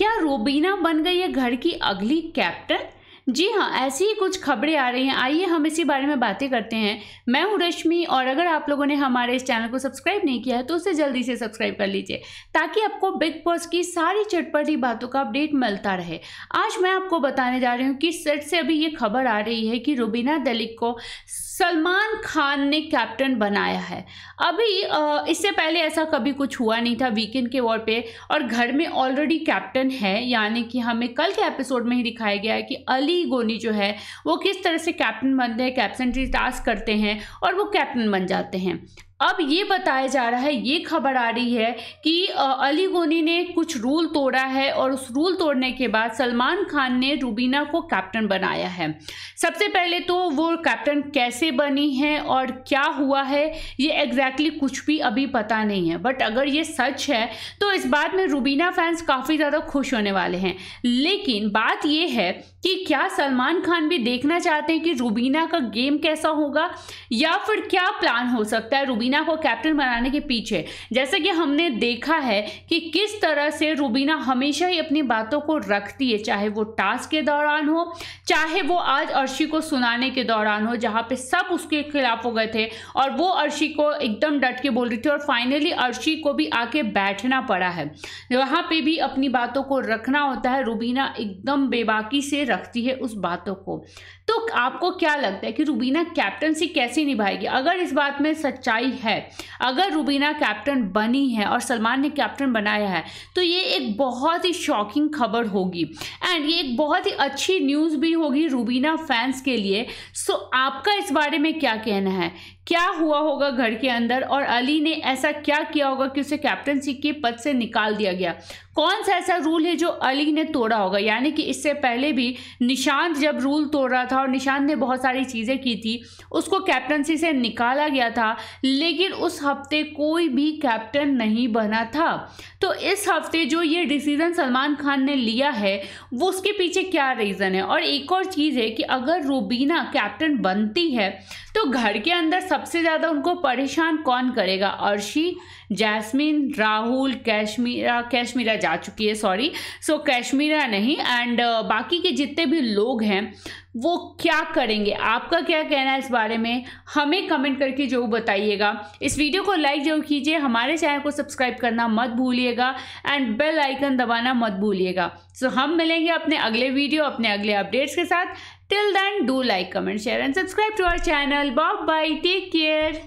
क्या रोबीना बन गई है घर की अगली कैप्टन जी हाँ ऐसी ही कुछ खबरें आ रही हैं आइए हम इसी बारे में बातें करते हैं मैं हूँ रश्मि और अगर आप लोगों ने हमारे इस चैनल को सब्सक्राइब नहीं किया है तो उसे जल्दी से सब्सक्राइब कर लीजिए ताकि आपको बिग बॉस की सारी चटपटी बातों का अपडेट मिलता रहे आज मैं आपको बताने जा रही हूँ कि सेट से अभी ये खबर आ रही है कि रुबीना दलिक को सलमान खान ने कैप्टन बनाया है अभी इससे पहले ऐसा कभी कुछ हुआ नहीं था वीकेंड के वॉर पे और घर में ऑलरेडी कैप्टन है यानी कि हमें कल के एपिसोड में ही दिखाया गया है कि अली ही गोनी जो है वो किस तरह से कैप्टन बनते हैं कैप्टन टास्क करते हैं और वो कैप्टन बन जाते हैं अब ये बताया जा रहा है ये खबर आ रही है कि अली गोनी ने कुछ रूल तोड़ा है और उस रूल तोड़ने के बाद सलमान खान ने रूबीना को कैप्टन बनाया है सबसे पहले तो वो कैप्टन कैसे बनी है और क्या हुआ है ये एग्जैक्टली exactly कुछ भी अभी पता नहीं है बट अगर ये सच है तो इस बात में रूबीना फैंस काफ़ी ज़्यादा खुश होने वाले हैं लेकिन बात यह है कि क्या सलमान खान भी देखना चाहते हैं कि रूबीना का गेम कैसा होगा या फिर क्या प्लान हो सकता है रूबीना रूबीना को कैप्टन बनाने के पीछे जैसे कि हमने देखा है कि किस तरह से रूबीना हमेशा ही अपनी बातों को रखती है चाहे वो टास्क के दौरान हो चाहे वो आज अर्शी को सुनाने के दौरान हो जहाँ पे सब उसके खिलाफ हो गए थे और वो अर्शी को एकदम डट के बोल रही थी और फाइनली अर्शी को भी आके बैठना पड़ा है वहाँ पर भी अपनी बातों को रखना होता है रूबीना एकदम बेबाकी से रखती है उस बातों को तो आपको क्या लगता है कि रूबीना कैप्टनसी कैसे निभाएगी अगर इस बात में सच्चाई है अगर रूबीना कैप्टन बनी है और सलमान ने कैप्टन बनाया है तो ये एक बहुत ही शॉकिंग खबर होगी एंड ये एक बहुत ही अच्छी न्यूज़ भी होगी रूबीना फैंस के लिए सो आपका इस बारे में क्या कहना है क्या हुआ होगा घर के अंदर और अली ने ऐसा क्या किया होगा कि उसे कैप्टनसी के पद से निकाल दिया गया कौन सा ऐसा रूल है जो अली ने तोड़ा होगा यानी कि इससे पहले भी निशांत जब रूल तोड़ रहा था और निशांत ने बहुत सारी चीज़ें की थी उसको कैप्टनसी से निकाला गया था लेकिन उस हफ्ते कोई भी कैप्टन नहीं बना था तो इस हफ्ते जो ये डिसीज़न सलमान खान ने लिया है वो उसके पीछे क्या रीज़न है और एक और चीज़ है कि अगर रूबीना कैप्टन बनती है तो घर के अंदर सबसे ज़्यादा उनको परेशान कौन करेगा अर्शी जैस्मिन राहुल कैश्मीरा कैश्मीरा जा चुकी है सॉरी सो so, कैश्मीरा नहीं एंड uh, बाकी के जितने भी लोग हैं वो क्या करेंगे आपका क्या कहना है इस बारे में हमें कमेंट करके जरूर बताइएगा इस वीडियो को लाइक जरूर कीजिए हमारे चैनल को सब्सक्राइब करना मत भूलिएगा एंड बेल आइकन दबाना मत भूलिएगा सो so, हम मिलेंगे अपने अगले वीडियो अपने अगले अपडेट्स के साथ till then do like comment share and subscribe to our channel bye bye take care